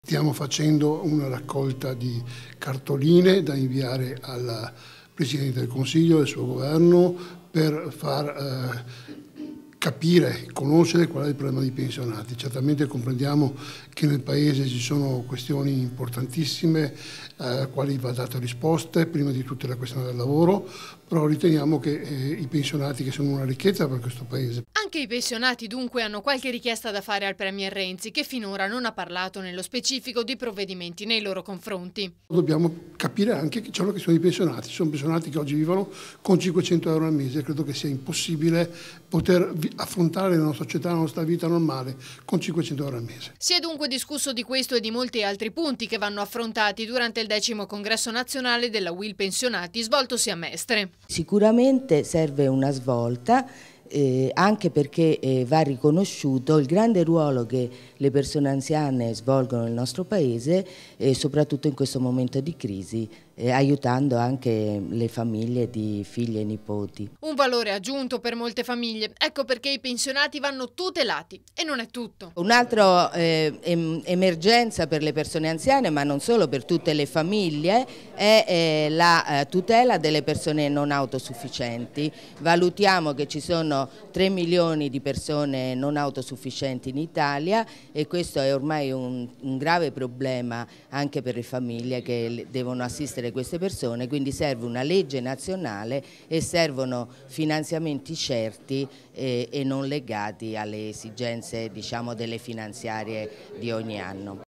Stiamo facendo una raccolta di cartoline da inviare al Presidente del Consiglio e al suo governo per far eh, capire e conoscere qual è il problema dei pensionati. Certamente comprendiamo che nel Paese ci sono questioni importantissime alle eh, quali va data risposta, prima di tutto la questione del lavoro, però riteniamo che eh, i pensionati che sono una ricchezza per questo Paese. Anche i pensionati dunque hanno qualche richiesta da fare al Premier Renzi che finora non ha parlato nello specifico di provvedimenti nei loro confronti. Dobbiamo capire anche che c'è una questione dei pensionati, sono pensionati che oggi vivono con 500 euro al mese, credo che sia impossibile poter affrontare la nostra società, la nostra vita normale con 500 euro al mese. Si è dunque discusso di questo e di molti altri punti che vanno affrontati durante il decimo congresso nazionale della Will Pensionati svoltosi a Mestre. Sicuramente serve una svolta eh, anche perché eh, va riconosciuto il grande ruolo che le persone anziane svolgono nel nostro Paese, eh, soprattutto in questo momento di crisi, eh, aiutando anche le famiglie di figli e nipoti. Un valore aggiunto per molte famiglie, ecco perché i pensionati vanno tutelati e non è tutto. Un'altra eh, emergenza per le persone anziane, ma non solo per tutte le famiglie, è eh, la tutela delle persone non autosufficienti. Valutiamo che ci sono 3 milioni di persone non autosufficienti in Italia e questo è ormai un, un grave problema anche per le famiglie che devono assistere queste persone, quindi serve una legge nazionale e servono finanziamenti certi e, eh, e non legati alle esigenze diciamo, delle finanziarie di ogni anno.